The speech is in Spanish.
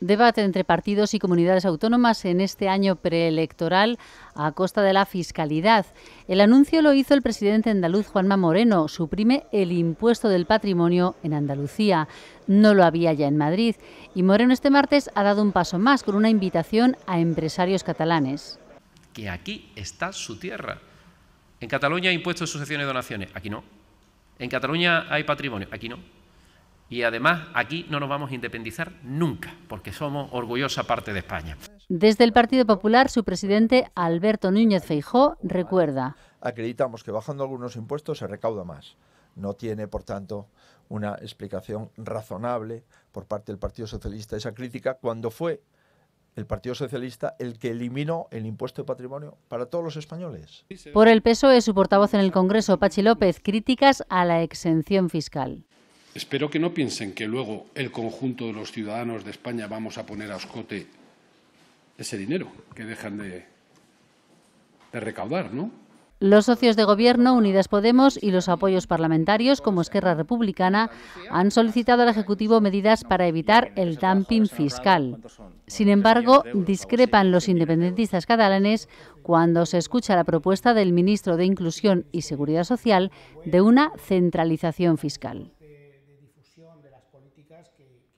Debate entre partidos y comunidades autónomas en este año preelectoral a costa de la fiscalidad. El anuncio lo hizo el presidente andaluz Juanma Moreno. Suprime el impuesto del patrimonio en Andalucía. No lo había ya en Madrid. Y Moreno este martes ha dado un paso más con una invitación a empresarios catalanes. Que aquí está su tierra. En Cataluña hay impuestos de sucesiones y donaciones. Aquí no. En Cataluña hay patrimonio. Aquí no. Y además aquí no nos vamos a independizar nunca, porque somos orgullosa parte de España. Desde el Partido Popular, su presidente Alberto Núñez Feijó recuerda. Acreditamos que bajando algunos impuestos se recauda más. No tiene, por tanto, una explicación razonable por parte del Partido Socialista esa crítica cuando fue el Partido Socialista el que eliminó el impuesto de patrimonio para todos los españoles. Por el PSOE, su portavoz en el Congreso, Pachi López, críticas a la exención fiscal. Espero que no piensen que luego el conjunto de los ciudadanos de España vamos a poner a escote ese dinero que dejan de, recaudar, ¿no? Los socios de Gobierno, Unidas Podemos y los apoyos parlamentarios, como Esquerra Republicana, han solicitado al Ejecutivo medidas para evitar el dumping fiscal. Sin embargo, discrepan los independentistas catalanes cuando se escucha la propuesta del ministro de Inclusión y Seguridad Social de una centralización fiscal de las políticas que